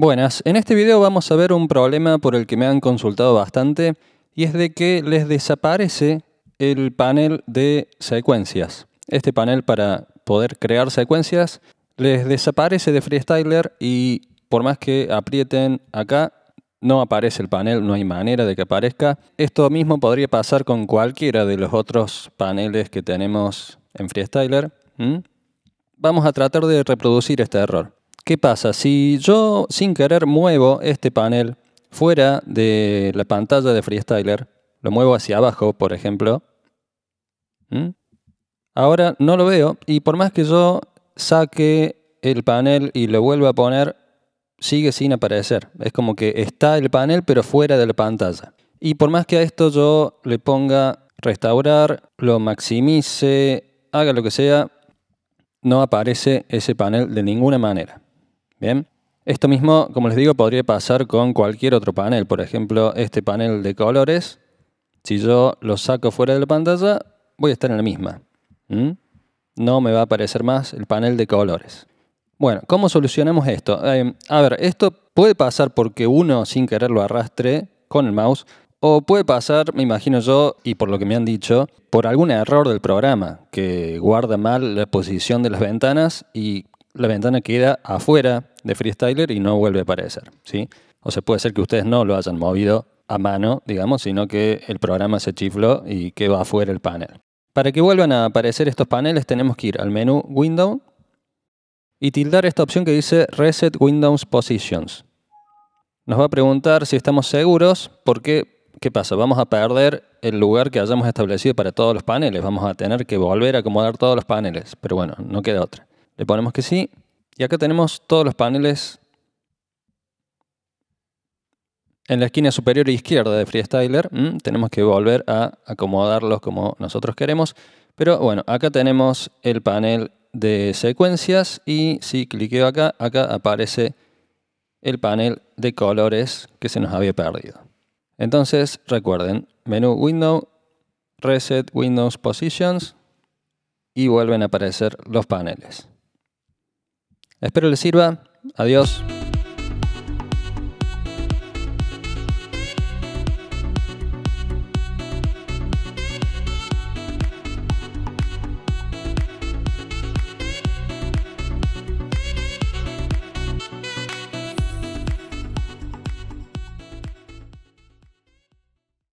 Buenas, en este video vamos a ver un problema por el que me han consultado bastante y es de que les desaparece el panel de secuencias. Este panel para poder crear secuencias les desaparece de Freestyler y por más que aprieten acá no aparece el panel, no hay manera de que aparezca. Esto mismo podría pasar con cualquiera de los otros paneles que tenemos en Freestyler. Vamos a tratar de reproducir este error. ¿Qué pasa? Si yo sin querer muevo este panel fuera de la pantalla de Freestyler, lo muevo hacia abajo, por ejemplo, ahora no lo veo y por más que yo saque el panel y lo vuelva a poner, sigue sin aparecer. Es como que está el panel pero fuera de la pantalla. Y por más que a esto yo le ponga restaurar, lo maximice, haga lo que sea, no aparece ese panel de ninguna manera. Bien. Esto mismo, como les digo, podría pasar con cualquier otro panel. Por ejemplo, este panel de colores, si yo lo saco fuera de la pantalla, voy a estar en la misma. No me va a aparecer más el panel de colores. Bueno, ¿cómo solucionamos esto? Eh, a ver, esto puede pasar porque uno sin querer lo arrastre con el mouse, o puede pasar, me imagino yo, y por lo que me han dicho, por algún error del programa que guarda mal la posición de las ventanas y la ventana queda afuera de Freestyler y no vuelve a aparecer. ¿sí? O se puede ser que ustedes no lo hayan movido a mano, digamos, sino que el programa se chifló y quedó afuera el panel. Para que vuelvan a aparecer estos paneles tenemos que ir al menú Window y tildar esta opción que dice Reset Windows Positions. Nos va a preguntar si estamos seguros porque, ¿qué pasa? Vamos a perder el lugar que hayamos establecido para todos los paneles. Vamos a tener que volver a acomodar todos los paneles, pero bueno, no queda otra. Le ponemos que sí. Y acá tenemos todos los paneles en la esquina superior e izquierda de Freestyler. Mm, tenemos que volver a acomodarlos como nosotros queremos. Pero bueno, acá tenemos el panel de secuencias y si cliqueo acá, acá aparece el panel de colores que se nos había perdido. Entonces, recuerden, menú Window, Reset Windows Positions y vuelven a aparecer los paneles. Espero les sirva. Adiós.